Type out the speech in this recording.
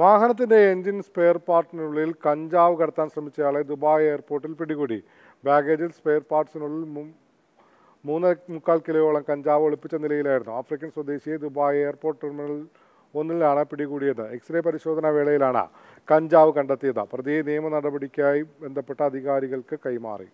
വാഹനത്തിന്റെ engine spare പാർട്ടിനുള്ളിൽ കഞ്ചാവ് കടത്താൻ ശ്രമിച്ചയാളെ ദുബായ് എയർപോർട്ടിൽ പിടികൂടി ബാഗേജിൽ സ്പെയർ പാർട്സിനുള്ളിൽ മൂന്ന് മുക്കാൽ കിലോയോളം കഞ്ചാവ് ഒളിപ്പിച്ച നിലയിലായിരുന്നു ആഫ്രിക്കൻ സ്വദേശിയെ ദുബായ് എയർപോർട്ട് ടെർമിനൽ ഒന്നിലാണ് പിടികൂടിയത് എക്സ്റേ പരിശോധനാ വേളയിലാണ് കഞ്ചാവ് കണ്ടെത്തിയത് പ്രതിയെ നിയമ നടപടിക്കായി ബന്ധപ്പെട്ട അധികാരികൾക്ക് കൈമാറി